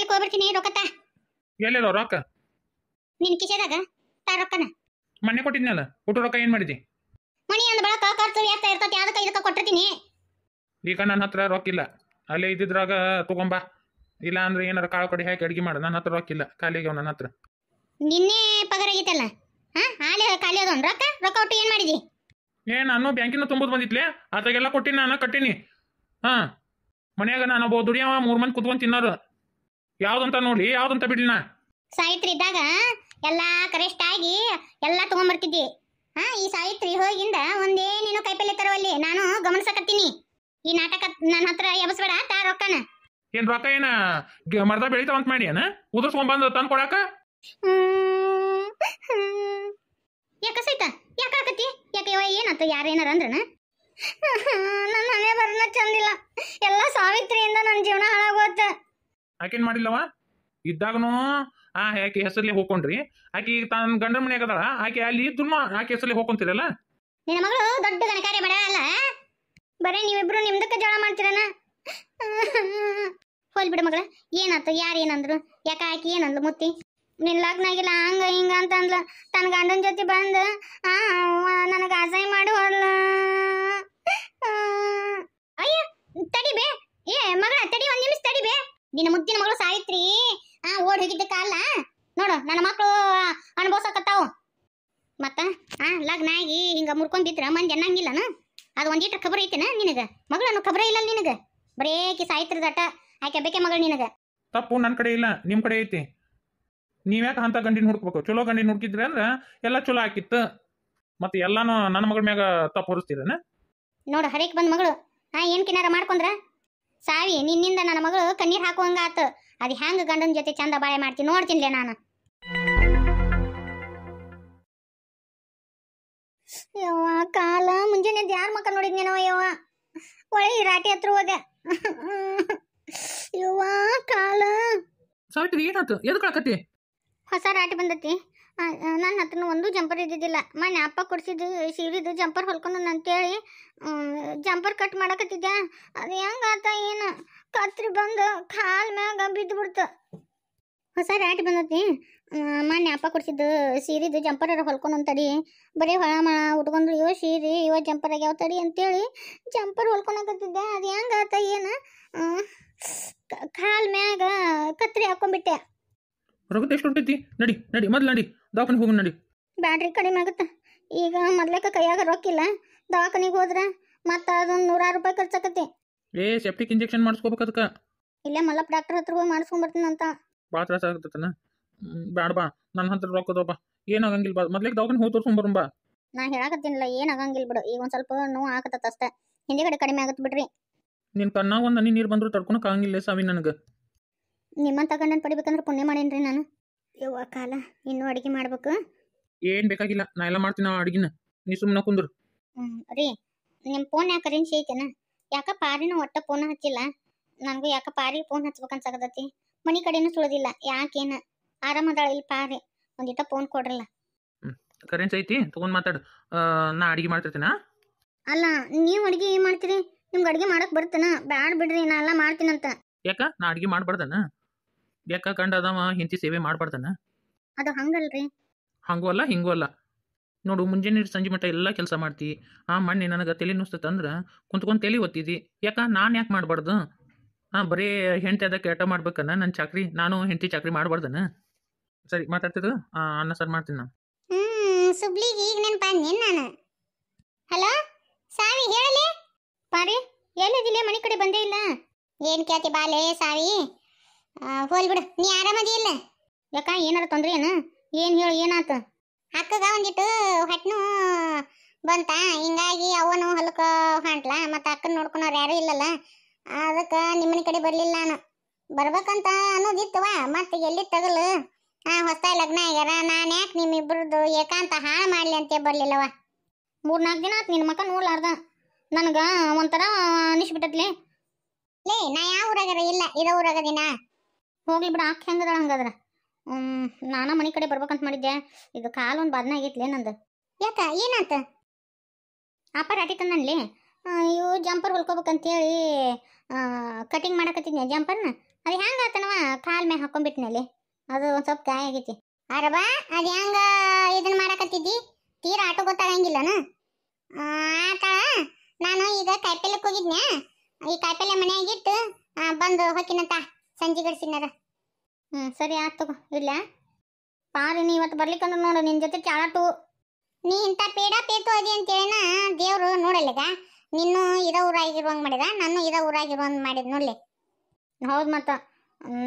ಕಪಿಲ್ ಹೋಗ್ಬಿಡ್ತೀನಿ ತಾ ಎಲ್ಲಿರೋ ರೊಕ್ಕ ನಿನ್ ಕಿಶೆದಾಗ ತಾ ರೊಕ್ಕನ ಮೊನ್ನೆ ಕೊಟ್ಟಿದ್ನಲ್ಲ ಊಟ ರೊಕ್ಕ ಏನ್ ಮಾಡಿದಿ ಮಣಿ ಕಾ ಬಳಕ ಖರ್ಚು ವ್ಯಾಸ ಇರ್ತತಿ ಅದಕ್ಕೆ ಇದಕ್ಕೆ ಕೊಟ್ಟಿರ್ತೀನಿ ಈಗ ನನ್ನ ಹತ್ರ ರೊಕ್ಕ ಇಲ್ಲ ಅಲ್ಲೇ ಇದ್ದಿದ್ರಾಗ ತಗೊಂಬಾ ಇಲ್ಲ ಅಂದ್ರೆ ಏನಾರ ಕಾಳು ಕಡಿ ಹಾಕಿ ಅಡಿಗೆ ಮಾಡ ನನ್ನ ಹತ್ರ ರೊಕ್ಕ ಇಲ್ಲ ಖಾಲಿಗೆ ನನ್ನ ಹತ್ರ ನಿನ್ನೆ ಪಗಾರ ಆಗೈತಲ್ಲ ಹಾ ಆಲೆ ಖಾಲಿ ಅದೊಂದು ರೊಕ್ಕ ರೊಕ್ಕ ಒಟ್ಟು ಏನ್ ಮಾಡಿದಿ ಏ ನಾನು ಬ್ಯಾಂಕಿನ ತುಂಬೋದು ಬಂದಿತ್ಲೆ ಅದಾಗೆಲ್ಲ ಕೊಟ್ಟಿನಿ ನಾನು ಕಟ್ಟಿನಿ ಹಾ ಮನ್ಯಾಗ ನಾನು ಒಬ್ಬ ದುಡಿಯವ ಮೂರು ಮಂದಿ ಕುತ್ಕೊಂಡು ತಿನ್ನೋರು ಯಾವ್ದಂತ ನೋಡಿ ಯಾವ್ದಂತ ಬಿಡ್ಲಿ ನಾ ಸಾವಿತ್ರಿ ಇದ್ದಾಗ ಎಲ್ಲಾ ಕರೆಸ್ಟ್ ಆಗಿ ಎಲ್ಲಾ ತಗೊಂಡ್ಬರ್ತಿದ್ದಿ ಹಾ ಈ ಸಾವಿತ್ರಿ ಹೋಗಿಂದ ಒಂದೇ ನೀನು ಕೈಪಲ್ಲೆ ತರುವಲ್ಲಿ ನಾನು ಗಮನಿಸಕತ್ತೀನಿ ಈ ನಾಟಕ ನನ್ನ ಹತ್ರ ಎಬಸ್ಬೇಡ ತಾ ರೊಕ್ಕನ ಏನ್ ರೊಕ್ಕ ಏನ ಮರದ ಬೆಳಿತಾವ ಅಂತ ಮಾಡಿ ಏನ ಉದರ್ಸ್ಕೊಂಡ್ ಬಂದ ತಂದ್ ಕೊಡಾಕ ಯಾಕ ಯಾಕ ಆಕತಿ ಏನಂತ ಯಾರೇನಾರ ಅಂದ್ರನ ನನ್ನ ಹಣೆ ಬರನ ಚಂದಿಲ್ಲ ಎಲ್ಲಾ ಸಾವಿತ್ರಿಯಿಂದ ನನ್ನ ಜೀವನ ಹಾಳಾಗೋತ ಆಕೇನ್ ಮಾಡಿಲ್ಲವ ಇದ್ದಾಗನು ಆ ಆಕೆ ಹೆಸರ್ಲಿ ಹೋಗ್ಕೊಂಡ್ರಿ ಆಕೆ ಈಗ ತನ್ನ ಗಂಡನ ಮನೆಯಾಗ ಅದಾಳ ಆಕೆ ಅಲ್ಲಿ ಇದ್ರೂ ಆಕೆ ಹೆಸರ್ಲಿ ಹೋಗ್ಕೊಂತಿರಲ್ಲ ನಿನ್ನ ಮಗಳು ದೊಡ್ಡ ಗಣಕಾರ್ಯ ಬೇಡ ಅಲ್ಲ ಬರೀ ನೀವಿಬ್ರು ನಿಮ್ದಕ್ಕ ಜಗಳ ಮಾಡ್ತೀರನ ಹೋಲ್ ಬಿಡು ಮಗಳ ಏನಾಯ್ತು ಯಾರು ಏನಂದ್ರು ಯಾಕ ಆಕಿ ಏನಂದ್ಲು ಮುತ್ತಿ ನಿನ್ನ ಲಗ್ನ ಆಗಿಲ್ಲ ಹಂಗ ಹಿಂಗ ಅಂತ ಅಂದ್ಲ ತನ್ನ ಗಂಡನ ಜೊತೆ ಬಂದು ಆ ನನಗೆ ಅಸಹ್ಯ ಮಾಡಿ ಅಲ್ಲ ಅಯ್ಯ ತಡಿಬೇ ಏ ಮಗಳ ತಡಿ ಒಂದು ನಿಮಿಷ ತಡಿಬೇ ನಿನ್ನ ಮುದ್ದಿನ ಮಗಳು ಸಾವಿತ್ರಿ ಆ ಓಡ್ ಹೋಗಿದ್ದ ಅಲ್ಲ ನೋಡು ನನ್ನ ಮಕ್ಕಳು ಅನುಭವಿಸಕತ್ತಾವು ಮತ್ತ ಆ ಲಗ್ನ ಆಗಿ ಹಿಂಗ ಮುರ್ಕೊಂಡಿದ್ರ ಮಂದಿ ಅನ್ನಂಗಿಲ್ಲನ ಅದು ಒಂದೀಟ್ರ ಖಬರ್ ಐತೆನ ನಿನಗ ಮಗಳನ್ನು ಖಬರ ಇಲ್ಲ ನಿನಗ ಬರೇಕಿ ಸಾಯಿತ್ರದ ದಟ ಆಕೆ ಬೇಕೆ ಮಗಳು ನಿನಗ ತಪ್ಪು ನನ್ನ ಕಡೆ ಇಲ್ಲ ನಿಮ್ಮ ಕಡೆ ಐತಿ ನೀವ್ಯಾಕೆ ಅಂತ ಗಂಡಿನ ಹುಡ್ಕಬೇಕು ಚಲೋ ಗಂಡಿನ ಹುಡುಕಿದ್ರಿ ಅಂದ್ರೆ ಎಲ್ಲ ಚಲೋ ಹಾಕಿತ್ತು ಮತ್ತೆ ಎಲ್ಲಾನು ನನ್ನ ಮಗಳ ಮ್ಯಾಗ ತಪ್ಪು ಹೊರಿಸ್ತೀರನ ನೋಡು ಹರೇಕ್ ಬಂದ್ ಮಗಳು ಆ ಏನ್ ಕಿನಾರ ಮಾಡ್ಕೊಂಡ್ರ ಸಾವಿ ನಿನ್ನಿಂದ ನನ್ನ ಮಗಳು ಕಣ್ಣೀರು ಹಾಕುವಂಗಾತು ಅದು ಹೆಂಗೆ ಗಂಡನ ಜೊತೆ ಚಂದ ಬಾಳೆ ಮಾಡ್ತೀನಿ ನೋಡ್ತೀನಿಲೇ ನಾನು ಯವ್ವ ಕಾಲ ಮುಂಜಾನೆ ಯಾರ ಮಕ್ಕ ನೋಡಿದ್ನೇನೋ ಯವ್ವ ಒಳ್ಳೆ ರಾಟಿ ಹತ್ರ ಹೋಗ ಯವ್ವ ಕಾಲ ಸಾವಿತ್ರಿ ಏನಾಯ್ತು ಎದಕ್ಕೆ ಹೊಸ ರಾಟಿ ಬಂದತಿ ನನ್ನ ಹತ್ರ ಒಂದು ಜಂಪರ್ ಇದ್ದಿದ್ದಿಲ್ಲ ಮೊನ್ನೆ ಅಪ್ಪ ಕೊಡಿಸಿದ್ದು ಸೀರಿದು ಜಂಪರ್ ಹೊಲ್ಕೊಂಡು ಅಂತೇಳಿ ಜಂಪರ್ ಕಟ್ ಮಾಡಕತ್ತಿದ್ದೆ ಅದು ಹೆಂಗಾತ ಏನು ಕತ್ರಿ ಬಂದು ಕಾಲ್ ಮ್ಯಾಗ ಬಿದ್ದು ಬಿಡ್ತು ಹೊಸ ರ್ಯಾಟ್ ಬಂದತಿ ಮೊನ್ನೆ ಅಪ್ಪ ಕೊಡಿಸಿದ್ದು ಸೀರಿದು ಜಂಪರ್ ಹೊಲ್ಕೊಂಡು ಅಂತಡಿ ಬರೀ ಹೊಳ ಮಳ ಉಟ್ಕೊಂಡ್ರು ಇವ ಸೀರೆ ಇವ ಜಂಪರ್ ಆಗ್ಯಾವ ತಡಿ ಅಂತೇಳಿ ಜಂಪರ್ ಹೊಲ್ಕೊಳಕತ್ತಿದ್ದೆ ಅದು ಹೆಂಗಾತ ಏನು ಕಾಲ್ ಮ್ಯಾಗ ಕತ್ರಿ ಹಾಕೊಂಡ್ಬಿಟ್ಟೆ ರೊಕ್ಕ ಎಷ್ಟು ಹೊಂಟೈತಿ ನಡಿ ನಡಿ ಮೊದ್ಲು ನಡಿ ದವಾಖಾನೆ ಹೋಗಿ ನೋಡಿ ಬ್ಯಾಟ್ರಿ ಕಡಿಮೆ ಆಗುತ್ತೆ ಈಗ ಮೊದ್ಲಕ್ಕ ಕೈಯಾಗ ರೊಕ್ಕಿಲ್ಲ ದವಾಖಾನಿಗೆ ಹೋದ್ರೆ ಮತ್ತೆ ಅದೊಂದು ನೂರಾರು ರೂಪಾಯಿ ಖರ್ಚಾಕತಿ ಏ ಸೆಪ್ಟಿಕ್ ಇಂಜೆಕ್ಷನ್ ಮಾಡಿಸ್ಕೋಬೇಕು ಅದಕ್ಕೆ ಇಲ್ಲೇ ಮಲ್ಲಪ್ಪ ಡಾಕ್ಟರ್ ಹತ್ರ ಹೋಗಿ ಮಾಡಿಸ್ಕೊಂಬರ್ತೀನಿ ಅಂತ ಭಾಳ ತ್ರಾಸ ಆಗತ್ತನ ಬ್ಯಾಡ ಬಾ ನನ್ನ ಹತ್ರ ರೊಕ್ಕದ ಬಾ ಏನಾಗಂಗಿಲ್ಲ ಬಾ ಮೊದ್ಲಿಗೆ ದವಾಖಾನೆ ಹೋಗಿ ಬಾ ನಾ ಹೇಳಕತ್ತೀನಿಲ್ಲ ಏನು ಆಗಂಗಿಲ್ಲ ಬಿಡು ಈಗ ಒಂದು ಸ್ವಲ್ಪ ನೋವು ಆಗತ್ತ ಅಷ್ಟೇ ಹಿಂದಿಗಡೆ ಕಡಿಮೆ ಆಗತ್ತೆ ಬಿಡ್ರಿ ನಿನ್ನ ಕಣ್ಣಾಗ ಒಂದು ನೀರು ಬಂದರೂ ತಡ್ಕೊಳಕ್ಕೆ ಆಗಂಗಿಲ್ಲ ಸಾವಿ ನನಗೆ ನಿಮ್ಮಂತ ಗಂಡನ ಪಡಿಬೇಕಂದ್ರೆ ಪುಣ್ಯ ಮಾಡೇನ್ರಿ ನಾನು ಯವ್ವ ಕಾಲ ಇನ್ನು ಅಡಿಗೆ ಮಾಡ್ಬೇಕು ಏನ್ ಬೇಕಾಗಿಲ್ಲ ನಾ ಎಲ್ಲ ಮಾಡ್ತೀನಿ ಅಡಿಗೆನ ನೀ ಸುಮ್ಮನೆ ಕುಂದ್ರು ರೀ ನಿಮ್ಮ ಫೋನ್ ಯಾಕೆ ರೇಂಜ್ ಐತೆನ ಯಾಕ ಪಾರಿನ ಒಟ್ಟ ಫೋನ್ ಹಚ್ಚಿಲ್ಲ ನನಗೂ ಯಾಕ ಪಾರಿ ಫೋನ್ ಹಚ್ಬೇಕು ಅನ್ಸಕತ್ತೈತಿ ಮನಿ ಕಡೆನೂ ಸುಳದಿಲ್ಲ ಯಾಕೇನ ಆರಾಮ ಅದಾಳ ಇಲ್ಲಿ ಪಾರಿ ಒಂದಿಟ ಫೋನ್ ಕೊಡ್ರಲ್ಲ ಕರೆನ್ಸ್ ಐತಿ ತಗೊಂಡ್ ಮಾತಾಡು ನಾ ಅಡಿಗೆ ಮಾಡ್ತಿರ್ತೀನ ಅಲ್ಲ ನೀವು ಅಡಿಗೆ ಏನ್ ಮಾಡ್ತೀರಿ ನಿಮ್ಗೆ ಅಡಿಗೆ ಮಾಡಕ್ ಬರ್ತೇನ ಬ್ಯಾಡ ಬಿಡ್ರಿ ನಾ ಎಲ್ಲ ಮಾಡ್ತೀನಂತ ಯಾಕ ನಾ ಅಡಿಗೆ ಮಾಡ್ಬಾರ್ದನ ಬೇಕಾ ಕಂಡದವ ಹಿಂತಿ ಸೇವೆ ಮಾಡಬಾರ್ದನ ಅದು ಹಂಗಲ್ರಿ ಹಂಗೂ ಅಲ್ಲ ಹಿಂಗೂ ಅಲ್ಲ ನೋಡು ಮುಂಜಾನೆ ಸಂಜೆ ಮಟ್ಟ ಎಲ್ಲ ಕೆಲಸ ಮಾಡ್ತಿ ಆ ಮಣ್ಣೆ ನನಗೆ ತಲೆ ನುಸ್ತಂದ್ರೆ ಕುಂತ್ಕೊಂಡು ತಲೆ ಒತ್ತಿದಿ ಯಾಕ ನಾನು ಯಾಕೆ ಮಾಡಬಾರ್ದು ಹಾಂ ಬರೀ ಹೆಂಡತಿ ಅದಕ್ಕೆ ಆಟ ಮಾಡ್ಬೇಕನ್ನ ನನ್ನ ಚಾಕ್ರಿ ನಾನು ಹೆಂಡತಿ ಚಾಕ್ರಿ ಮಾಡಬಾರ್ದನ ಸರಿ ಮಾತಾಡ್ತಿದ್ದು ಅನ್ನ ಸರ್ ಮಾಡ್ತೀನಿ ನಾನು ಹ್ಮ್ ಸುಬ್ಲಿಗೆ ಈಗ ನೆನಪಾದ್ನಿ ನಾನು ಹಲೋ ಸಾವಿ ಹೇಳಲಿ ಪಾರಿ ಎಲ್ಲಿದ್ದಿಲ್ಲ ಮನೆ ಕಡೆ ಬಂದೇ ಇಲ್ಲ ಏನು ಕೇಳ್ತಿ ಬಾಲೆ ಸಾವಿ ಹೋಲ್ ಬಿಡು ನೀ ಆರಾಮದಿ ಇಲ್ಲ ಯಾಕ ಏನಾರ ತೊಂದ್ರೆ ಏನು ಏನು ಹೇಳು ಏನಾತ ಅಕ್ಕಗ ಒಂದಿಟ್ಟು ಹಟ್ನು ಬಂತ ಹಿಂಗಾಗಿ ಅವನು ಹೊಲಕ್ಕ ಹೊಂಟ್ಲ ಮತ್ತು ಅಕ್ಕನ ನೋಡ್ಕೊಳೋರು ಯಾರೂ ಇಲ್ಲಲ್ಲ ಅದಕ್ಕೆ ನಿಮ್ಮನ ಕಡೆ ಬರಲಿಲ್ಲ ನಾನು ಬರ್ಬೇಕಂತ ಅನ್ನೋದಿತ್ತವ ಮತ್ತೆ ಎಲ್ಲಿ ತಗಲು ಹಾಂ ಹೊಸ್ತಾಗಿ ಲಗ್ನ ಆಗ್ಯಾರ ನಾನು ಯಾಕೆ ನಿಮ್ಮಿಬ್ಬರದ್ದು ಏಕಾಂತ ಹಾಳು ಮಾಡಲಿ ಅಂತ ಬರಲಿಲ್ಲವ ನಾಲ್ಕು ದಿನ ಆತು ನಿನ್ನ ಮಕ್ಕ ನೋಡ್ಲಾರ್ದ ನನಗೆ ಒಂಥರ ಅನಿಸ್ಬಿಟ್ಟತ್ಲಿ ಲೇ ನಾ ಯಾವ ಊರಾಗಾರ ಇಲ್ಲ ಇರೋ ದಿನ ಹೋಗ್ಲಿ ಬಿಡ ಆಕೆ ಹೆಂಗದ ಹಂಗಾದ್ರೆ ನಾನ ಮನೆ ಕಡೆ ಬರ್ಬೇಕಂತ ಮಾಡಿದ್ದೆ ಇದು ಕಾಲು ಒಂದು ಬದನ ಆಗೈತ್ಲೇ ನಂದು ಯಾಕ ಏನಾತ ಆಪರ್ ಅಟಿತಂದ ಇವು ಜಂಪರ್ ಹೊಲ್ಕೋಬೇಕಂತೇಳಿ ಕಟಿಂಗ್ ಮಾಡಕತ್ತಿದ್ನಿ ಜಂಪರ್ನ ಅದು ಹೆಂಗೆ ಆತನವ ಕಾಲ್ ಮ್ಯಾಗ ಹಾಕೊಂಡ್ಬಿಟ್ನಲ್ಲಿ ಅದು ಒಂದ್ ಸ್ವಲ್ಪ ಗಾಯ ಆಗೈತಿ ಅರಬಾ ಅದು ಹೆಂಗ ಇದನ್ನ ಮಾಡಕತ್ತಿದ್ದಿ ತೀರಾ ಆಟೋ ಗೊತ್ತಾಗಂಗಿಲ್ಲನ ಆತ ನಾನು ಈಗ ಕಾಯಿಪಲ್ಯಕ್ಕೆ ಹೋಗಿದ್ನಾ ಈ ಕಾಯಿಪಲ್ಯ ಮನೆಯಾಗಿಟ್ಟು ಬಂದು ಹೊಕ್ಕಿನಂತ ಸಂಜೆಗಡೆ ಸಿನ್ನಾಗ ಹ್ಞೂ ಸರಿ ಆಯ್ತು ತಗೋ ಇಲ್ಲ ಪಾರು ನೀ ಇವತ್ತು ಬರ್ಲಿಕ್ಕಂದ್ರೆ ನೋಡು ನಿನ್ನ ಜೊತೆ ಚಾಟು ನೀ ಇಂಥ ಪೇಡ ಪೇತು ಅದಿ ಅಂತೇಳಿನ ದೇವರು ನೋಡಲ್ಲಿಗ ನೀನು ಊರಾಗಿರೋ ಊರಾಗಿರುವಂಗೆ ಮಾಡಿದ ನಾನು ಇದ ಊರಾಗಿರುವಂಗೆ ಮಾಡಿದ ನೋಡಲಿ ಹೌದು ಮತ್ತು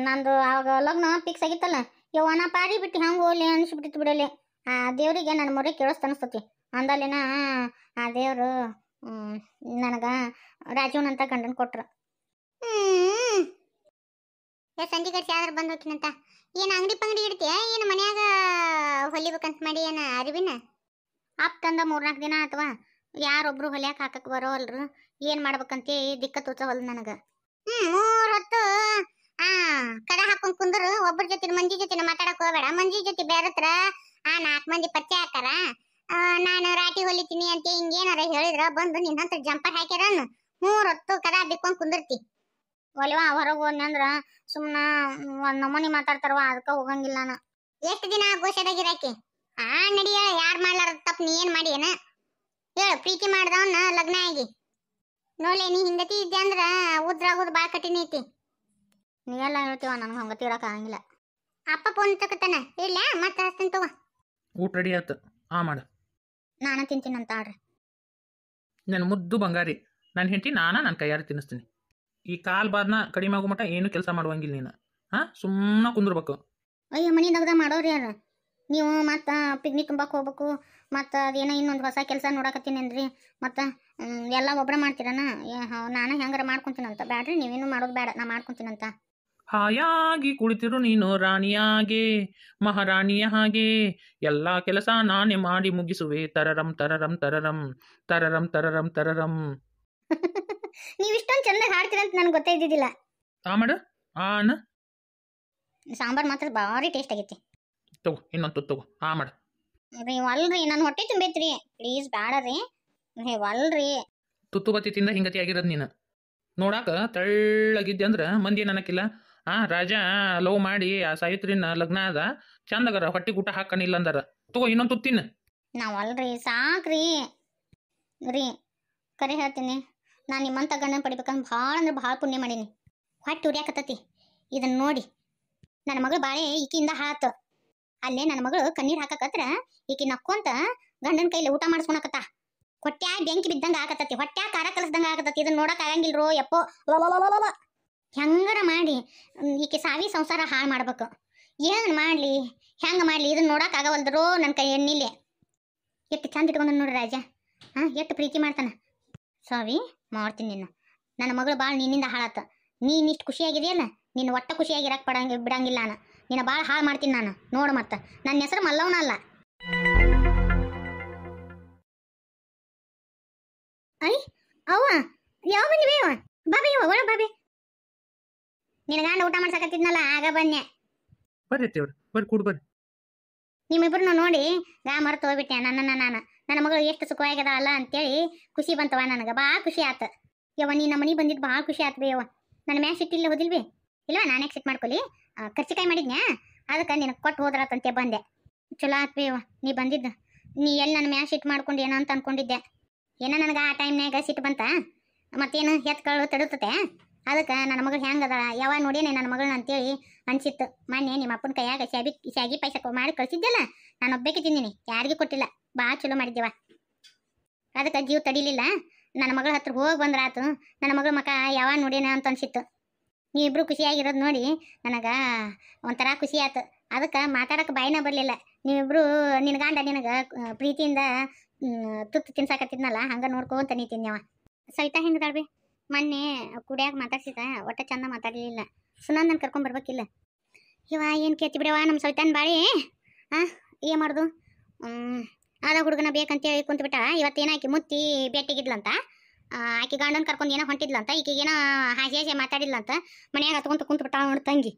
ನಂದು ಅವಾಗ ಲಗ್ನ ಫಿಕ್ಸ್ ಆಗಿತ್ತಲ್ಲ ಯವ್ವನ ಪಾರಿ ಬಿಟ್ಟು ಹಂಗೆ ಹೋಗ್ಲಿ ಅನಿಸ್ಬಿಟ್ಟಿತ್ತು ಬಿಡಲಿ ಆ ದೇವರಿಗೆ ನನ್ನ ಮೊರೆ ಕೇಳಿಸ್ತು ಅನಿಸ್ತತಿ ಅಂದಲ್ಲಿನ ಆ ದೇವರು ನನಗೆ ರಾಜೀವ್ನಂತ ಗಂಡನ ಕೊಟ್ರು ಹ್ಞೂ ಏ ಸಂಜೆ ಕಟ್ಸಿ ಆದ್ರೆ ಬಂದು ಹೋಗ್ತೀನಂತ ಏನು ಅಂಗಡಿ ಪಂಗಡಿ ಇಡ್ತೀಯ ಏನು ಮನ್ಯಾಗ ಹೊಲಿಬೇಕಂತ ಮಾಡಿ ಏನು ಅರಿವಿನ ಆಪ್ ತಂದ ಮೂರ್ನಾಲ್ಕು ದಿನ ಅಥವಾ ಯಾರೊಬ್ರು ಹೊಲಿಯಾಕ ಹಾಕಕ್ಕೆ ಬರೋವಲ್ರು ಏನು ಮಾಡ್ಬೇಕಂತ ದಿಕ್ಕ ತೋಚವಲ್ ನನಗೆ ಹ್ಞೂ ಮೂರು ಹೊತ್ತು ಆ ಕಡೆ ಹಾಕೊಂಡು ಕುಂದ್ರು ಒಬ್ಬರ ಜೊತೆ ಮಂಜಿ ಜೊತೆ ಮಾತಾಡಕ್ ಹೋಗಬೇಡ ಮಂಜಿ ಜೊತೆ ಬೇರೆ ಹತ್ರ ಆ ನಾಲ್ಕು ಮಂದಿ ಪರಿಚಯ ಹಾಕಾರ ನಾನು ರಾಟಿ ಹೊಲಿತೀನಿ ಅಂತ ಹಿಂಗೇನಾರ ಹೇಳಿದ್ರ ಬಂದು ನಿನ್ನ ಹತ್ರ ಜಂಪರ್ ಹಾಕ್ಯಾರ ಮೂರು ಹೊತ್ತು ಕದ ಬಿಕ್ಕೊಂಡು ಕುಂದಿರ್ತಿ ಒಲಿವ ಹೊರಗ್ ಹೋದ್ನಿ ಅಂದ್ರ ಸುಮ್ನ ಒಂದ್ ನಮೂನಿ ಮಾತಾಡ್ತಾರವ ಅದಕ್ಕ ಹೋಗಂಗಿಲ್ಲ ನಾನು ಎಷ್ಟು ದಿನ ಆಗೋಷದಾಗ ಆ ನಡಿಯ ಯಾರ್ ಮಾಡ್ಲಾರ ತಪ್ಪ ನೀ ಏನ್ ಮಾಡಿ ಏನ ಹೇಳು ಪ್ರೀತಿ ಮಾಡ್ದವನ್ನ ಲಗ್ನ ಆಗಿ ನೋಡ್ಲಿ ನೀ ಹಿಂಗತಿ ಇದ್ದೆ ಅಂದ್ರ ಉದ್ರಾಗೋದು ಭಾಳ ಕಠಿಣ ಐತಿ ನೀ ಎಲ್ಲ ಹೇಳ್ತೀವ ನನ್ ಹಂಗತಿ ಇರಕ್ ಆಗಂಗಿಲ್ಲ ಅಪ್ಪ ಫೋನ್ ತಕತನ ಇಲ್ಲ ಮತ್ತ ಹಚ್ತೀನಿ ಊಟ ರೆಡಿ ಆಯ್ತು ಆ ಮಾಡು ನಾನು ತಿಂತೀನಿ ಅಂತ ಆಡ್ರಿ ನನ್ನ ಮುದ್ದು ಬಂಗಾರಿ ನನ್ನ ಹೆಂಡತಿ ನಾನ ನನ್ನ ಕೈಯಾರ ತಿನ್ನಿಸ್ತೀನಿ ಈ ಕಾಲು ಬಾದ್ನ ಕಡಿಮೆ ಆಗೋ ಮಟ್ಟ ಏನು ಕೆಲಸ ಮಾಡುವಂಗಿಲ್ಲ ನೀನು ಹಾಂ ಸುಮ್ಮನೆ ಕುಂದಿರ್ಬೇಕು ಅಯ್ಯೋ ಮಾಡೋ ಮಾಡೋರಿ ಯಾರು ನೀವು ಮತ್ತು ಪಿಕ್ನಿಕ್ ಬಾಕ್ ಹೋಗ್ಬೇಕು ಮತ್ತು ಅದೇನೋ ಇನ್ನೊಂದು ಹೊಸ ಕೆಲಸ ನೋಡಾಕತ್ತೀನಿ ಅಂದ್ರಿ ಮತ್ತು ಎಲ್ಲ ಒಬ್ಬರ ಮಾಡ್ತೀರನ ನಾನು ಹೆಂಗಾರ ಮಾಡ್ಕೊತೀನಂತ ಬ್ಯಾಡ್ರಿ ನೀವೇನು ಮಾಡೋದು ಬೇಡ ನಾ ಮಾಡ್ಕೊತೀನಂತ ಹಾಯಾಗಿ ಕುಳಿತಿರು ನೀನು ರಾಣಿಯಾಗೆ ಮಹಾರಾಣಿಯ ಹಾಗೆ ಎಲ್ಲ ಕೆಲಸ ನಾನೇ ಮಾಡಿ ಮುಗಿಸುವೆ ತರರಂ ತರರಂ ತರರಂ ತರರಂ ತರರಂ ತರರಂ ನೀವು ಇಷ್ಟೊಂದು ಚೆನ್ನಾಗಿ ಹಾಡ್ತೀರ ಅಂತ ನನಗೆ ಗೊತ್ತಾಯ್ತಿದ್ದಿಲ್ಲ ಆ ಮಾಡು ಆ ಅಣ್ಣ ಸಾಂಬಾರ್ ಮಾತ್ರ ಭಾರಿ ಟೇಸ್ಟ್ ಆಗೈತಿ ತಗೋ ಇನ್ನೊಂದು ತಗೋ ಆ ಮಾಡು ರೀ ಅಲ್ರಿ ನನ್ನ ಹೊಟ್ಟೆ ತುಂಬೈತ್ರಿ ಪ್ಲೀಸ್ ಬೇಡ ರೀ ರೀ ಅಲ್ರಿ ತುತ್ತು ಬತ್ತಿ ತಿಂದ ಹಿಂಗತಿ ಆಗಿರೋದು ನೀನು ನೋಡಾಕ ತಳ್ಳಗಿದ್ದೆ ಅಂದ್ರೆ ಮಂದಿ ನನಕ್ಕಿಲ್ಲ ಆ ರಾಜ ಲವ್ ಮಾಡಿ ಆ ಸಾವಿತ್ರಿನ ಲಗ್ನ ಅದ ಚಂದಗರ ಹೊಟ್ಟೆ ಊಟ ಹಾಕಣಿಲ್ಲ ಅಂದಾರ ತಗೋ ಇನ್ನೊಂದು ತುತ್ತಿನ ನಾವ್ ಸಾಕ್ರಿ ರೀ ಕರೆ ಹೇಳ್ತೀನಿ ನಾನು ನಿಮ್ಮಂತ ಗಂಡನ ಪಡಿಬೇಕಂದ್ರೆ ಭಾಳ ಅಂದ್ರೆ ಭಾಳ ಪುಣ್ಯ ಮಾಡೀನಿ ಹೊಟ್ಟೆ ಉರಿಯಾಕತ್ತತಿ ಇದನ್ನ ನೋಡಿ ನನ್ನ ಮಗಳು ಬಾಳೆ ಈಕಿಂದ ಹಾತು ಅಲ್ಲೇ ನನ್ನ ಮಗಳು ಕಣ್ಣೀರು ಹಾಕಕತ್ರ ಈಕಿ ನಕ್ಕೊಂತ ಗಂಡನ ಕೈಲಿ ಊಟ ಮಾಡಿಸ್ಕೊಳಕತ್ತ ಹೊಟ್ಟ್ಯಾ ಬೆಂಕಿ ಬಿದ್ದಂಗೆ ಆಕತ್ತತಿ ಹೊಟ್ಟ್ಯಾ ಖಾರ ಕಲಸ್ದಂಗ ಆಗತ್ತತಿ ಇದನ್ನ ನೋಡಕ್ ಆಗಂಗಿಲ್ಲರೋ ಎಪ್ಪೋ ಹೆಂಗರ ಮಾಡಿ ಈಕೆ ಸಾವಿ ಸಂಸಾರ ಹಾಳು ಮಾಡ್ಬೇಕು ಏನು ಮಾಡಲಿ ಹೆಂಗೆ ಮಾಡಲಿ ಇದನ್ನ ನೋಡಕ್ ಆಗವಲ್ದ್ರೋ ನನ್ನ ಕೈ ಎಣ್ಣಿಲೆ ಎಷ್ಟು ಚಂದ ಇಟ್ಕೊಂಡು ನೋಡ್ರಿ ರಾಜ ಹಾಂ ಎಷ್ಟು ಪ್ರೀತಿ ಮಾಡ್ತಾನೆ ಸಾವಿ ಮಾಡ್ತೀನಿ ನಿನ್ನ ನನ್ನ ಮಗಳು ಭಾಳ ನಿನ್ನಿಂದ ಹಾಳಾತ ನೀನು ಇಷ್ಟು ಖುಷಿಯಾಗಿದೆಯಲ್ಲ ನೀನು ಒಟ್ಟ ಖುಷಿಯಾಗಿರಕ್ಕೆ ಪಡಂಗ ಬಿಡಂಗಿಲ್ಲ ನಾನು ನಿನ್ನ ಭಾಳ ಹಾಳು ಮಾಡ್ತೀನಿ ನಾನು ನೋಡು ಮತ್ತೆ ನನ್ನ ಹೆಸರು ಮಲ್ಲವನ ಅಲ್ಲ ಅಯ್ ಅವ್ವ ಯಾವ ಬನ್ನಿ ಬೇವ ಬಾಬಿ ಒಳ ಬಾಬಿ ನಿನ್ನ ಗಂಡ ಊಟ ಮಾಡ್ಸಕತ್ತಿದ್ನಲ್ಲ ಆಗ ಬನ್ನೆ ಬರ್ರಿ ಬರ್ರಿ ಕೂಡ್ ಬರ್ರಿ ನಿಮ್ಮಿಬ್ರು ನೋಡಿ ಗಾ ಮರೆತು ಹೋಗ್ಬಿಟ್ಟೆ ನನ್ನ ನಾನು ನನ್ನ ಮಗಳು ಎಷ್ಟು ಸುಖವಾಗ್ಯದ ಅಲ್ಲ ಅಂತೇಳಿ ಖುಷಿ ಬಂತವ ನನಗೆ ಭಾಳ ಖುಷಿ ಆತ ಯವ್ವ ನೀ ನಮ್ಮ ಮನೆ ಬಂದಿದ್ದು ಭಾಳ ಖುಷಿ ಆತು ಬಿ ಯವ್ವ ನನ್ನ ಮ್ಯಾಗ ಸಿಟ್ಟಿಲ್ಲ ಹೋದಿಲ್ವಿ ಇಲ್ಲ ನಾನೇ ಸಿಟ್ಟು ಮಾಡ್ಕೊಲಿ ಖರ್ಚಿಕಾಯಿ ಮಾಡಿದ್ನ್ಯಾ ಅದಕ್ಕೆ ನಿನಗೆ ಕೊಟ್ಟು ಹೋದ್ರತಂತೆ ಬಂದೆ ಚಲೋ ಆತ್ ಬಿ ಯವ್ವ ನೀ ಬಂದಿದ್ದು ನೀ ಎಲ್ಲಿ ನನ್ನ ಮ್ಯಾಗ ಸಿಟ್ಟು ಮಾಡ್ಕೊಂಡು ಏನೋ ಅಂತ ಅಂದ್ಕೊಂಡಿದ್ದೆ ಏನೋ ನನಗೆ ಆ ಟೈಮ್ನ್ಯಾಗ ಸಿಟ್ಟು ಬಂತ ಮತ್ತೇನು ಎತ್ಕಳು ತಡುತ್ತೆ ಅದಕ್ಕೆ ನನ್ನ ಮಗಳು ಹೆಂಗದಾಳ ಯಾವಾಗ ನೋಡೇನೆ ನನ್ನ ಮಗಳನ್ನ ಅಂತೇಳಿ ಅನಿಸಿತ್ತು ಮೊನ್ನೆ ನಿಮ್ಮ ಅಪ್ಪನ ಕೈಯಾಗ ಶಾಬಿ ಶಾಗಿ ಪೈಸೆ ಮಾಡಿ ಕಳಿಸಿದ್ದೆಲ್ಲ ನಾನು ಒಬ್ಬಕ್ಕೆ ತಿಂದಿನಿ ಯಾರಿಗೂ ಕೊಟ್ಟಿಲ್ಲ ಬಾ ಚಲೋ ಮಾಡಿದ್ದೇವ ಅದಕ್ಕೆ ಜೀವ ತಡಿಲಿಲ್ಲ ನನ್ನ ಮಗಳ ಹತ್ರ ಹೋಗಿ ಆತು ನನ್ನ ಮಗಳ ಮಕ ಯಾವ ನೋಡಿನ ಅಂತ ಅನ್ಸಿತ್ತು ನೀವಿಬ್ರು ಖುಷಿಯಾಗಿರೋದು ನೋಡಿ ನನಗೆ ಒಂಥರ ಖುಷಿ ಆಯ್ತು ಅದಕ್ಕೆ ಮಾತಾಡೋಕೆ ಬಾಯ್ನ ಬರಲಿಲ್ಲ ನೀವಿಬ್ರು ನಿನ್ನ ಗಂಡ ನಿನಗೆ ಪ್ರೀತಿಯಿಂದ ತುತ್ತು ತಿನ್ಸಾಕತ್ತಿದ್ನಲ್ಲ ಹಂಗೆ ನೋಡ್ಕೊಂತ ಅವ ಸವಿತಾ ಹೆಂಗೆ ತಾಳ್ಬಿ ಮೊನ್ನೆ ಕುಡಿಯಾಗ ಮಾತಾಡ್ಸಿದ ಒಟ್ಟ ಚಂದ ಮಾತಾಡಲಿಲ್ಲ ಸುನಂದನ್ ಕರ್ಕೊಂಡ್ ಬರ್ಬೇಕಿಲ್ಲ ಇವ ಏನು ಕೇಳ್ತಿ ಬಿಡವಾ ನಮ್ಮ ಸವಿತಾನ್ ಬಾಳಿ ಹಾಂ ಏನು ಮಾಡೋದು ಅದ ಹುಡುಗನ ಬೇಕಂತೇಳಿ ಕುಂತ್ಬಿಟ್ಟ ಇವತ್ತೇನ ಆಕೆ ಮುತ್ತಿ ಭೇಟಿಗಿದ್ಲಂತ ಆಕೆ ಗಂಡನ್ ಕರ್ಕೊಂಡು ಏನೋ ಹೊಂಟಿದ್ಲಂತ ಈಕೆಗೇನೋ ಹಾಸಿ ಹಾಸಿ ಮಾತಾಡಿದ್ಲಂತ ಮನೆಯಾಗ ಹತ್ಕೊಂತ ಕುಂತ್ಬಿಟ್ಟ ನೋಡಿ ತಂಗಿ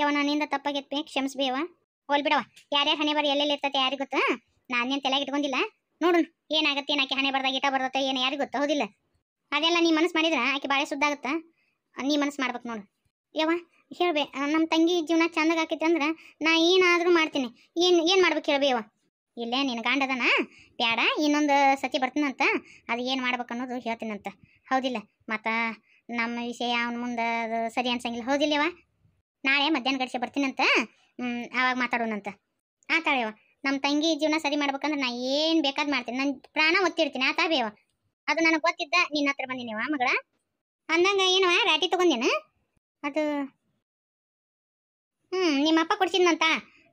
ಯಾವ ನನ್ನಿಂದ ತಪ್ಪಾಗೈತೆ ಕ್ಷಮಿಸ್ಬೇವ ಹೋಲ್ ಬಿಡವ ಯಾರ್ಯಾರು ಹಣೆ ಬರ ಎಲ್ಲೆಲ್ಲಿ ಇರ್ತೈತೆ ಯಾರಿಗೆ ಗೊತ್ತಾ ನಾನೇನು ತಲೆಗೆ ಇಟ್ಕೊಂಡಿಲ್ಲ ನೋಡು ಏನಾಗತ್ತೆ ಏನಾಕೆ ಹಣೆ ಬರ್ದಾಗ ಇಟ ಬರ್ದತ್ತ ಏನು ಯಾರಿಗೆ ಗೊತ್ತ ಹೌದಿಲ್ಲ ಅದೆಲ್ಲ ನೀ ಮನಸ್ಸು ಮಾಡಿದ್ರೆ ಆಕೆ ಭಾಳ ಸುದ್ದಾಗುತ್ತೆ ನೀ ಮನಸ್ಸು ಮಾಡ್ಬೇಕು ನೋಡು ಯವ್ವ ಹೇಳ್ಬೇ ನಮ್ಮ ತಂಗಿ ಜೀವನ ಚಂದಾಗ ಆಕೈತೆ ಅಂದ್ರೆ ನಾ ಏನಾದರೂ ಮಾಡ್ತೀನಿ ಏನು ಏನು ಮಾಡ್ಬೇಕು ಹೇಳ್ಬೇವ ಇಲ್ಲೇ ನಿನ್ನ ಗಾಂಡದನ ಬ್ಯಾಡ ಇನ್ನೊಂದು ಸತಿ ಬರ್ತೀನಂತ ಅದು ಏನು ಮಾಡ್ಬೇಕು ಅನ್ನೋದು ಹೇಳ್ತೀನಂತ ಹೌದಿಲ್ಲ ಮತ್ತು ನಮ್ಮ ವಿಷಯ ಅವನ ಮುಂದೆ ಅದು ಸರಿ ಅನ್ಸಂಗಿಲ್ಲ ಹೌದಿಲ್ಲವ ನಾಳೆ ಮಧ್ಯಾಹ್ನ ಗಡಿಸಿ ಬರ್ತೀನಂತ ಆವಾಗ ಮಾತಾಡೋಣಂತ ಆತಾಳೇವ ನಮ್ಮ ತಂಗಿ ಜೀವನ ಸರಿ ಮಾಡ್ಬೇಕಂದ್ರೆ ನಾ ಏನು ಬೇಕಾದ್ ಮಾಡ್ತೀನಿ ನನ್ನ ಪ್ರಾಣ ಒತ್ತಿರ್ತೀನಿ ಆತ ಬೇವ ಅದು ನನಗೆ ಗೊತ್ತಿದ್ದ ನಿನ್ನ ಹತ್ರ ಬಂದಿನಿವ ಮಗಳ ಅಂದಂಗ ಏನವ ರಾಟಿ ತಗೊಂಡೇನ ಅದು ಹ್ಞೂ ನಿಮ್ಮಪ್ಪ ಕೊಡ್ಸಿದ್ನಂತ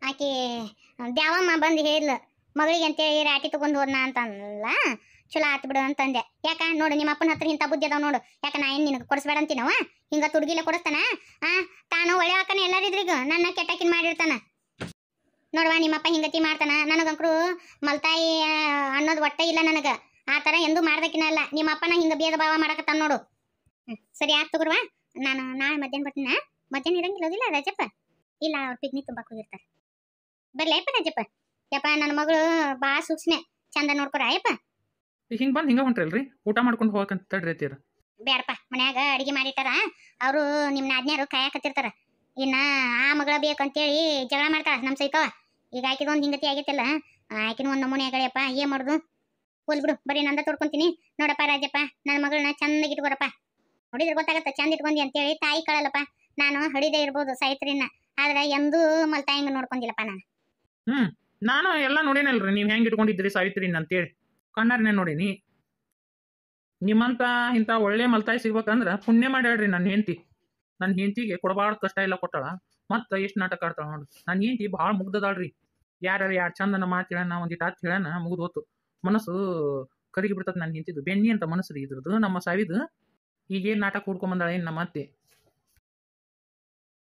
ಆಕೆ ದ್ಯಾವಮ್ಮ ಬಂದು ಹೇಳ ಮಗಳಿಗೆ ಅಂತೇಳಿ ರಾಟಿ ತಗೊಂಡು ಹೋದ್ನ ಅಂತಲ್ಲ ಚಲೋ ಆತು ಬಿಡು ಅಂತಂದೆ ಯಾಕ ನೋಡು ನಿಮ್ಮ ಅಪ್ಪನ ಹತ್ರ ಇಂಥ ಬುದ್ಧಿ ಅದಾವ ನೋಡು ಯಾಕ ನಾ ಏನು ನಿನಗೆ ಕೊಡಿಸ್ಬೇಡ ಅಂತೀನವ ಹಿಂಗ ತುಡುಗಿಲ್ಲ ಕೊಡಿಸ್ತಾನ ಆ ತಾನು ಒಳ್ಳೆ ಹಾಕನ ಎಲ್ಲರಿದ್ರಿಗೂ ನನ್ನ ಕೆಟ್ಟಕಿನ ಮಾಡಿರ್ತಾನ ನೋಡುವ ನಿಮ್ಮಪ್ಪ ಹಿಂಗತಿ ಮಾಡ್ತಾನ ನನಗಂಕರು ಮಲ್ತಾಯಿ ಅನ್ನೋದು ಒಟ್ಟೆ ಇಲ್ಲ ನನಗೆ ಆ ಥರ ಎಂದೂ ಮಾಡ್ದಕ್ಕಿನಲ್ಲ ನಿಮ್ಮಪ್ಪನ ಹಿಂಗೆ ಭೇದ ಭಾವ ಮಾಡಕತ್ತಾನ ನೋಡು ಸರಿ ಆಯ್ತು ತಗೋರ್ವಾ ನಾನು ನಾಳೆ ಮಧ್ಯಾಹ್ನ ಬರ್ತೀನ ಮಧ್ಯಾಹ್ನ ಇರಂಗಿಲ್ಲ ರಜಪ್ಪ ಇಲ್ಲ ಅವ್ರು ಪಿಗ್ನಿ ತುಂಬಕ್ಕೆ ಹೋಗಿರ್ತಾರೆ ಬರ್ಲೇಪ್ಪ ರಜಪ್ಪ ಯಪ್ಪ ನನ್ನ ಮಗಳು ಬಾ ಸೂಕ್ಷ್ಮೆ ಚಂದ ನೋಡ್ಕೊರ ಯಪ್ಪ ಹಿಂಗ ಬಂದು ಹಿಂಗೆ ಹೊಂಟ್ರಲ್ರಿ ಊಟ ಮಾಡ್ಕೊಂಡು ಹೋಗಕ್ಕಂತ ಬೇಡಪ್ಪ ಮನ್ಯಾಗ ಅಡಿಗೆ ಮಾಡಿಟ್ಟಾರ ಅವರು ನಿಮ್ಮ ನಾದ್ನ್ಯಾರು ಕಾಯಕತ್ತಿರ್ತಾರ ಇನ್ನ ಆ ಮಗಳ ಬೇಕಂತೇಳಿ ಜಗಳ ಮಾಡ್ತಾಳ ನಮ್ಮ ಸಹಿತ ಈಗ ಆಕಿದ ಒಂದು ಹಿಂಗತಿ ಆಗಿತ್ತಲ್ಲ ಆಕಿನ ಒಂದು ನಮೂನೆ ಆಗಳೆಯಪ್ಪ ಏನು ಮಾಡುದು ಹೋಲ್ ಬಿಡು ಬರೀ ನಂದ ತೋಡ್ಕೊಂತೀನಿ ನೋಡಪ್ಪ ರಾಜಪ್ಪ ನನ್ನ ಮಗಳನ್ನ ಚಂದ ಇಟ್ಕೊರಪ್ಪ ನೋಡಿದ್ರೆ ಗೊತ್ತಾಗತ್ತೆ ಚಂದ ಇಟ್ಕೊಂಡಿ ಅಂತೇಳಿ ತಾಯಿ ಕಳಲಪ್ಪ ನಾನು ಹಡಿದೇ ಇರ್ಬೋದು ಸಾಯಿತ್ರಿನ ಆದ್ರೆ ಎಂದೂ ಹಿಂಗ ನೋಡ್ಕೊಂಡಿಲ್ಲಪ್ಪ ನಾನು ಹ್ಮ್ ನಾನು ಎಲ್ಲ ನೋಡೇನಲ್ರಿ ನೀವು ಹೆಂಗೆ ಇಟ್ಕೊಂಡಿದ್ದೀರಿ ಸಾವಿತ್ರಿನ ಅಂತೇಳಿ ಕಣ್ಣಾರನೇ ನೋಡೇನಿ ನಿಮ್ಮಂತ ಇಂಥ ಒಳ್ಳೆ ಮಲ್ತಾಯಿ ಸಿಗ್ಬೇಕಂದ್ರೆ ಪುಣ್ಯ ಮಾಡ್ಯಾಳ್ರಿ ನನ್ನ ಹೆಂಡತಿ ನನ್ನ ಹೆಂಡತಿಗೆ ಕೊಡಬಾರ್ದು ಕಷ್ಟ ಇಲ್ಲ ಕೊಟ್ಟಳ ಮತ್ತೆ ಎಷ್ಟು ನಾಟಕ ಆಡ್ತಾಳ ನೋಡ್ರಿ ನನ್ನ ಹೆಂಡತಿ ಭಾಳ ಮುಗ್ದದಾಳ್ರಿ ಯಾರ್ಯಾರು ಯಾರು ಚಂದನ ಮಾತು ಹೇಳೋಣ ಒಂದಿಟ್ಟು ಆತ್ ಹೇಳೋಣ ಹೊತ್ತು ಹೋತು ಮನಸ್ಸು ಕರಿಗಿ ಬಿಡ್ತದೆ ನನ್ನ ಹೆಂಡತಿದು ಬೆನ್ನಿ ಅಂತ ಮನಸ್ಸು ರೀ ಇದ್ರದ್ದು ನಮ್ಮ ಸಾವಿದು ಈಗೇನು ನಾಟಕ ಹುಡ್ಕೊಂಬಂದಾಳೆ ಏನು ನಮ್ಮ ಅತ್ತೆ